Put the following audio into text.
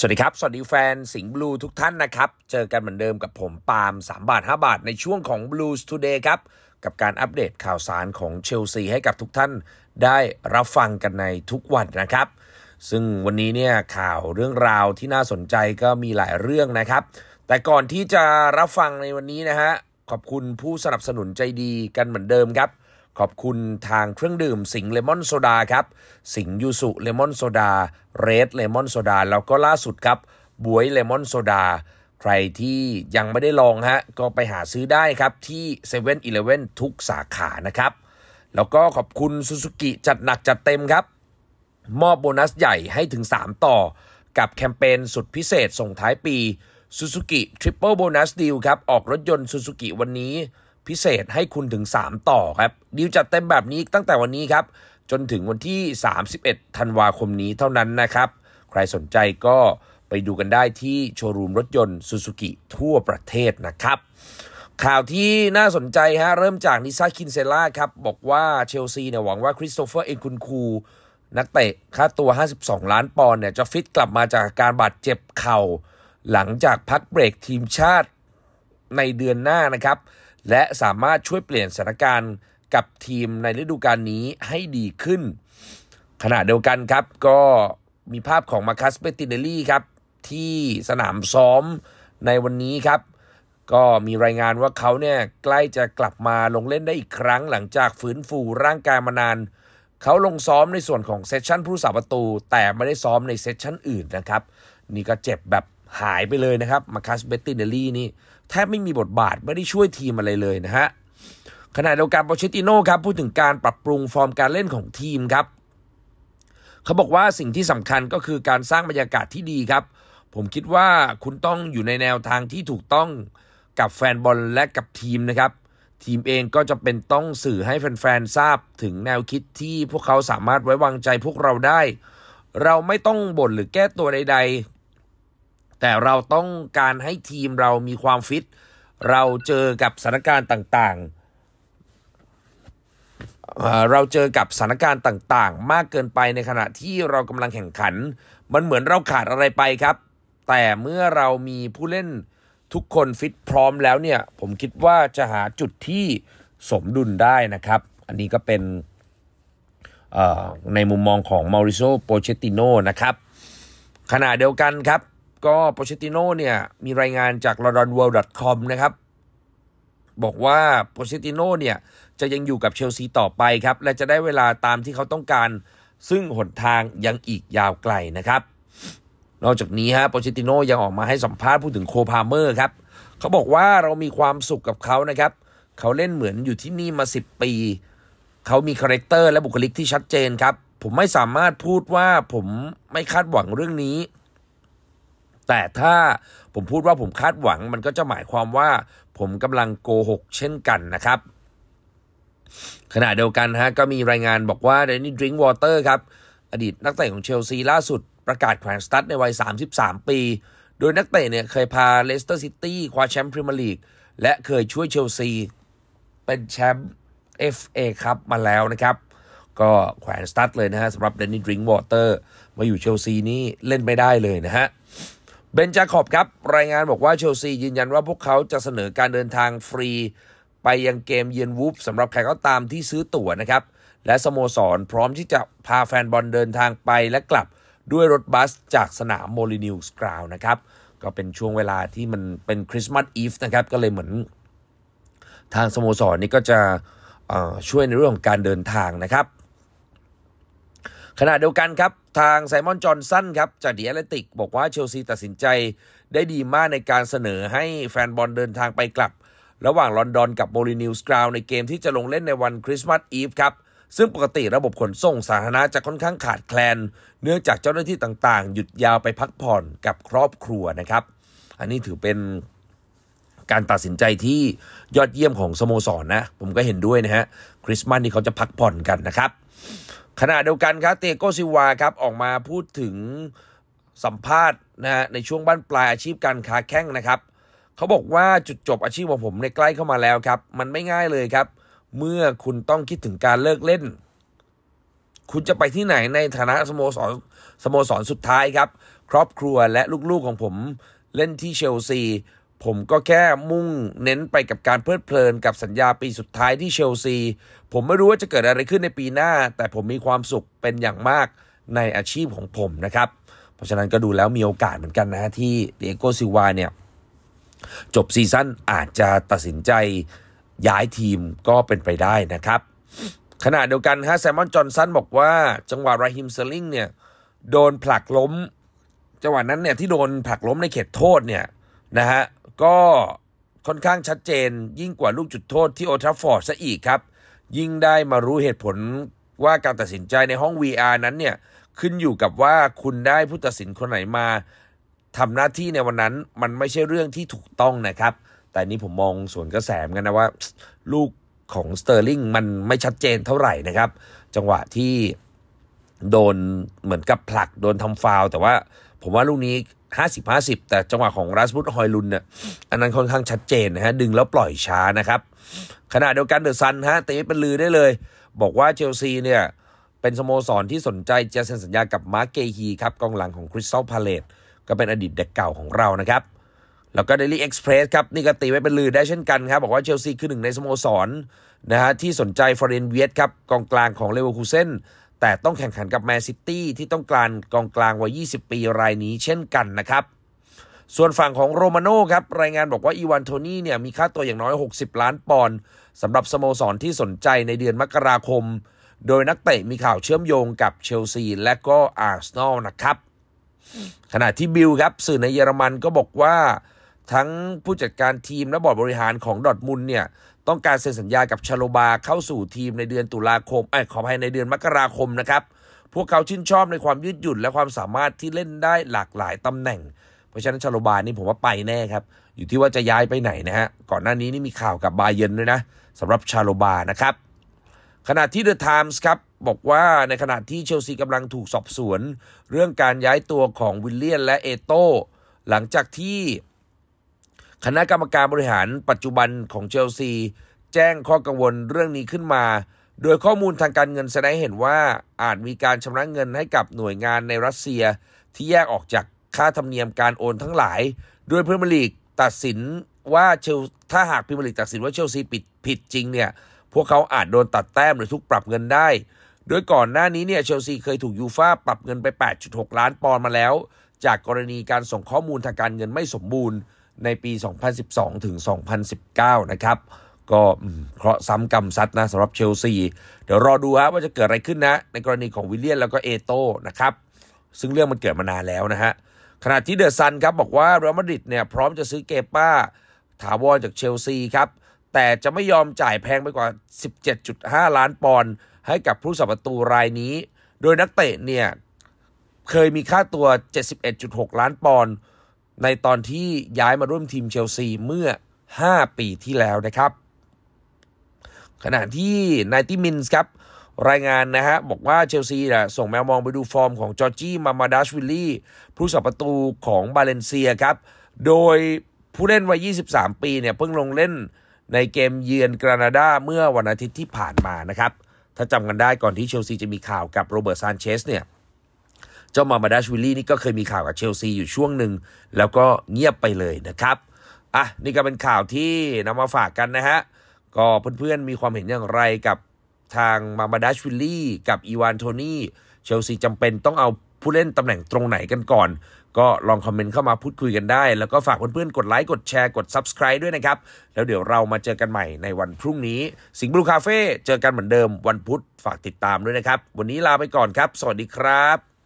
สวัสดีครับสวัสดีแฟนสิงห์บลูทุกท่านนะครับเจอกันเหมือนเดิมกับผม ปาล์ม3 บาท 5 บาทในช่วงของ Blues Today ครับกับการอัปเดตข่าวสารของเชลซีให้กับทุกท่านได้รับฟังกันในทุกวันนะครับ ซึ่งวันนี้เนี่ยข่าวเรื่องราวที่น่าสนใจก็มีหลายเรื่องนะครับ แต่ก่อนที่จะรับฟังในวันนี้นะฮะขอบคุณผู้สนับสนุนใจดีกันเหมือนเดิมครับขอบคุณทางเครื่องดื่มสิงเลมอนโซดาครับ สิงยูสุเลมอนโซดา เรดเลมอนโซดาแล้วก็ล่าสุดครับบวยเลมอนโซดา ใครที่ยังไม่ได้ลองฮะ ก็ไปหาซื้อได้ครับที่7 e เ e ่ e อทุกสาขานะครับแล้วก็ขอบคุณซูซูกิจัดหนักจัดเต็มครับ มอบโบนัสใหญ่ให้ถึง 3 ต่อกับแคมเปญสุดพิเศษส่งท้ายปี Suzuki Triple Bonus Deal ครับออกรถยนต์ Suzuki วันนี้พิเศษให้คุณถึง 3 ต่อครับ ดีลจัดเต็มแบบนี้ตั้งแต่วันนี้ครับ จนถึงวันที่ 31ธันวาคมนี้เท่านั้นนะครับ ใครสนใจก็ไปดูกันได้ที่โชว์รูมรถยนต์ซูซูกิทั่วประเทศนะครับ ข่าวที่น่าสนใจฮะเริ่มจากนิซาคินเซล่าครับ บอกว่าเชลซีเนี่ยหวังว่าคริสโตเฟอร์เอ็นคุนคูนักเตะค่าตัว 52 ล้านปอนด์เนี่ยจะฟิตกลับมาจากการบาดเจ็บเข่า หลังจากพักเบรกทีมชาติในเดือนหน้านะครับและสามารถช่วยเปลี่ยนสถานการณ์กับทีมในฤดูกาลนี้ให้ดีขึ้น ขณะเดียวกันครับก็มีภาพของมาคัสเปติเดลี่ครับ ที่สนามซ้อมในวันนี้ครับ ก็มีรายงานว่าเขาเนี่ยใกล้จะกลับมาลงเล่นได้อีกครั้งหลังจากฟื้นฟูร่างกายมานาน เขาลงซ้อมในส่วนของเซสชันผู้สาประตู แต่ไม่ได้ซ้อมในเซสชันอื่นนะครับนี่ก็เจ็บแบบหายไปเลยนะครับ มาคัสเบตตินเดลลี่นี่ แทบไม่มีบทบาทไม่ได้ช่วยทีมอะไรเลยนะฮะขณะเดียวกันโปเชติโน่ครับพูดถึงการปรับปรุงฟอร์มการเล่นของทีมครับ เขาบอกว่าสิ่งที่สำคัญก็คือการสร้างบรรยากาศที่ดีครับ ผมคิดว่าคุณต้องอยู่ในแนวทางที่ถูกต้องกับแฟนบอลและกับทีมนะครับทีมเองก็จะเป็นต้องสื่อให้แฟนๆทราบถึงแนวคิดที่พวกเขาสามารถไว้วางใจพวกเราได้ เราไม่ต้องบ่นหรือแก้ตัวใดแต่เราต้องการให้ทีมเรามีความฟิต เราเจอกับสถานการณ์ต่างๆ เราเจอกับสถานการณ์ต่างๆ มากเกินไปในขณะที่เรากำลังแข่งขัน มันเหมือนเราขาดอะไรไปครับ แต่เมื่อเรามีผู้เล่นทุกคนฟิตพร้อมแล้วเนี่ย ผมคิดว่าจะหาจุดที่สมดุลได้นะครับ อันนี้ก็เป็นในมุมมองของมาริโซโปเชติโนนะครับ ขณะเดียวกันครับก็โปเชติโน่เนี่ย มีรายงานจาก l o n d o n w o r l d c o m นะครับ บอกว่าโปเชติโน่เนี่ย จะยังอยู่กับเชลซีต่อไปครับ และจะได้เวลาตามที่เขาต้องการซึ่งหนทางยังอีกยาวไกลนะครับ นอกจากนี้ฮะโปเชติโน่ยังออกมาให้สัมภาษณ์พูดถึงโคพาเมอร์ครับ เขาบอกว่าเรามีความสุขกับเขานะครับ เขาเล่นเหมือนอยู่ที่นี่มา 10 ปี เขามีคาแรคเตอร์และบุคลิกที่ชัดเจนครับผมไม่สามารถพูดว่าผมไม่คาดหวังเรื่องนี้แต่ถ้าผมพูดว่าผมคาดหวังมันก็จะหมายความว่าผมกำลังโกหกเช่นกันนะครับ ขณะเดียวกันฮะก็มีรายงานบอกว่าเดนนี่ดริง์วอเตอร์ครับ อดีตนักเตะของเชลซีล่าสุดประกาศแขวนสตั๊ดในวัย 33 ปี โดยนักเตะเนี่ยเคยพาเลสเตอร์ซิตี้คว้าแชมป์พรีเมียร์ลีก และเคยช่วยเชลซีเป็นแชมป์ FA ครับมาแล้วนะครับ ก็แขวนสตั๊ดเลยนะฮะสำหรับเดนนี่ดริง์วอเตอร์มาอยู่เชลซีนี่เล่นไม่ได้เลยนะฮะเบนจาขอบครับรายงานบอกว่าเชลซียืนยันว่าพวกเขาจะเสนอการเดินทางฟรี ไปยังเกมเยือนวูฟสำหรับใครก็ตามที่ซื้อตั๋วนะครับ และสโมสรพร้อมที่จะพาแฟนบอลเดินทางไปและกลับด้วยรถบัสจากสนามโมลินิวส์กราวนะครับ ก็เป็นช่วงเวลาที่มันเป็นคริสต์มาสอีฟนะครับ ก็เลยเหมือนทางสโมสรนี่ก็จะช่วยในเรื่องของการเดินทางนะครับขณะเดียวกันครับทางไซมอนจอห์นสันครับจากดีแอ์เลติกบอกว่าเชลซีตัดสินใจได้ดีมากในการเสนอให้แฟนบอลเดินทางไปกลับ ระหว่างลอนดอนกับโมลินิวส์กราวในเกมที่จะลงเล่นในวันคริสต์มาสอีฟครับซึ่งปกติระบบขนส่งสาธารณะจะค่อนข้างขาดแคลน เนื่องจากเจ้าหน้าที่ต่างๆ หยุดยาวไปพักผ่อนกับครอบครัวนะครับ อันนี้ถือเป็นการตัดสินใจที่ยอดเยี่ยมของสโมสรนนะผมก็เห็นด้วยนะฮะคริสต์มาสนี่เขาจะพักผ่อนกันนะครับขณะเดียวกันครับเตโกซิวาครับออกมาพูดถึงสัมภาษณ์นะฮะในช่วงบ้านปลายอาชีพการค้าแข้งนะครับ เขาบอกว่าจุดจบอาชีพของผมในใกล้เข้ามาแล้วครับ มันไม่ง่ายเลยครับ เมื่อคุณต้องคิดถึงการเลิกเล่น คุณจะไปที่ไหนในฐานะสโมสรสโมสรสุดท้ายครับ ครอบครัวและลูกๆของผมเล่นที่เชลซีผมก็แค่มุ่งเน้นไปกับการเพลิดเพลินกับสัญญาปีสุดท้ายที่เชลซี ผมไม่รู้ว่าจะเกิดอะไรขึ้นในปีหน้า แต่ผมมีความสุขเป็นอย่างมากในอาชีพของผมนะครับ เพราะฉะนั้นก็ดูแล้วมีโอกาสเหมือนกันนะที่เดโกซิวาเนี่ย จบซีซั่นอาจจะตัดสินใจย้ายทีมก็เป็นไปได้นะครับขณะเดียวกันฮะแซมมอนจอ์นสันบอกว่าจังหวะไรฮิมเซลิงเนี่ยโดนผลักล้ม จังหวะนั้นเนี่ยที่โดนผลักล้มในเขตโทษเนี่ยนะฮะก็ค่อนข้างชัดเจน ยิ่งกว่าลูกจุดโทษที่โอทัฟฟอร์ดซะอีกครับ ยิ่งได้มารู้เหตุผลว่าการตัดสินใจในห้อง VR นั้นเนี่ย ขึ้นอยู่กับว่าคุณได้ผู้ตัดสินคนไหนมาทำหน้าที่ในวันนั้นมันไม่ใช่เรื่องที่ถูกต้องนะครับ แต่นี้ผมมองส่วนกระแสกันนะว่า ลูกของสเตอร์ลิงมันไม่ชัดเจนเท่าไหร่นะครับ จังหวะที่โดนเหมือนกับผลักโดนทำฟาวแต่ว่าผมว่าลูกนี้ห้าสิบห้าสิบแต่จังหวะของรัสบุตฮอยลุนเนี่ยอันนั้นค่อนข้างชัดเจนนะฮะดึงแล้วปล่อยช้านะครับขณะเดียวกันเดอะซันฮะตีเป็นลือได้เลย บอกว่าเชลซีเนี่ยเป็นสโมสรที่สนใจจะเซ็นสัญญากับมาร์เกฮีครับกองหลังของคริสตัลพาเลตก็เป็นอดีตเด็กเก่าของเรานะครับ แล้วก็เดลี่เอ็กซ์เพรสครับนี่ก็ตีไว้เป็นลือได้เช่นกันครับบอกว่าเชลซีคือหนึ่งในสโมสรนะฮะที่สนใจฟอร์เรนเวียตครับกองกลางของเลเวอร์คูเซนแต่ต้องแข่งขันกับแมนซิตี้ที่ต้องการกองกลางวัย20 ปีรายนี้เช่นกันนะครับ ส่วนฝั่งของโรมาโน่ครับรายงานบอกว่าอีวานโทนี่เนี่ยมีค่าตัวอย่างน้อย 60 ล้านปอนด์สำหรับสโมสรที่สนใจในเดือนมกราคม โดยนักเตะมีข่าวเชื่อมโยงกับเชลซีและก็อาร์เซนอลนะครับ ขณะที่บิลครับสื่อในเยอรมันก็บอกว่า ทั้งผู้จัดการทีมและบอร์ดบริหารของดอทมุลเนี่ยต้องการเซ็นสัญญากับชาโลบาเข้าสู่ทีมในเดือนตุลาคมไอ้ขอภายในเดือนมกราคมนะครับ พวกเขาชื่นชอบในความยืดหยุ่น และความสามารถที่เล่นได้หลากหลายตำแหน่ง เพราะฉะนั้นชาโลบานี่ผมว่าไปแน่ครับ อยู่ที่ว่าจะย้ายไปไหนนะฮะ ก่อนหน้านี้นี่มีข่าวกับบาเยนด้วยนะสำหรับชาโลบานะครับ ขณะที่เดอะไทมส์ครับบอกว่าในขณะที่เชลซีกำลังถูกสอบสวนเรื่องการย้ายตัวของวิลเลียน และเอโตหลังจากที่คณะกรรมการบริหารปัจจุบันของเชลซี แจ้งข้อกังวลเรื่องนี้ขึ้นมา โดยข้อมูลทางการเงินแสดงเห็นว่าอาจมีการชำระเงินให้กับหน่วยงานในรัสเซีย ที่แยกออกจากค่าธรรมเนียมการโอนทั้งหลาย โดยพรีเมียร์ลีกตัดสินว่าเชลถ้าหากพรีเมียร์ลีกตัดสินว่าเชลซีผิดผิดจริงเนี่ยพวกเขาอาจโดนตัดแต้มหรือทุกปรับเงินได้ โดยก่อนหน้านี้เนี่ยเชลซีเคยถูกยูฟ่าปรับเงินไป 8.6 ล้านปอนด์มาแล้ว จากกรณีการส่งข้อมูลทางการเงินไม่สมบูรณ์ในปี 2012 ถึง 2019 นะครับ ก็เคราะห์ซ้ำกรรมซัดนะสำหรับเชลซี เดี๋ยวรอดูฮะว่าจะเกิดอะไรขึ้นนะ ในกรณีของวิลเลียนแล้วก็เอโต้นะครับ ซึ่งเรื่องมันเกิดมานานแล้วนะฮะ ขณะที่เดอะซันครับบอกว่า เรอัลมาดริดเนี่ยพร้อมจะซื้อเกป้า ถาวรจากเชลซีครับ แต่จะไม่ยอมจ่ายแพงไปกว่า 17.5 ล้านปอนด์ให้กับผู้สับประตูรายนี้ โดยนักเตะเนี่ยเคยมีค่าตัว 71.6 ล้านปอนด์ในตอนที่ย้ายมาร่วมทีมเชลซีเมื่อ 5 ปีที่แล้วนะครับ ขณะที่นายติมินส์ครับรายงานนะฮะบอกว่าเชลซีส่งแมวมองไปดูฟอร์มของจอร์จี้มามาดัชวิลลี่ผู้สับประตูของบาเลนเซียครับโดยผู้เล่นวัย23 ปีเนี่ยเพิ่งลงเล่นในเกมเยือนกรานาดาเมื่อวันอาทิตย์ที่ผ่านมานะครับ ถ้าจำกันได้ก่อนที่เชลซีจะมีข่าวกับโรเบิร์ตซานเชสเนี่ยเจ้ามามาดาชวิลลี่นี่ก็เคยมีข่าวกับเชลซีอยู่ช่วงหนึ่ง แล้วก็เงียบไปเลยนะครับ อ่ะนี่ก็เป็นข่าวที่นำมาฝากกันนะฮะ ก็เพื่อนๆมีความเห็นอย่างไรกับทางมามาดาชวิลลี่กับอีวานโทนี่เชลซีจำเป็นต้องเอาผู้เล่นตำแหน่งตรงไหนกันก่อน ก็ลองคอมเมนต์เข้ามาพูดคุยกันได้ แล้วก็ฝากเพื่อนๆ กดไลค์กดแชร์กด Subscribe ด้วยนะครับ แล้วเดี๋ยวเรามาเจอกันใหม่ในวันพรุ่งนี้ สิงห์บลูคาเฟ่เจอกันเหมือนเดิมวันพุธฝากติดตามด้วยนะครับ วันนี้ลาไปก่อนครับ สวัสดีครับ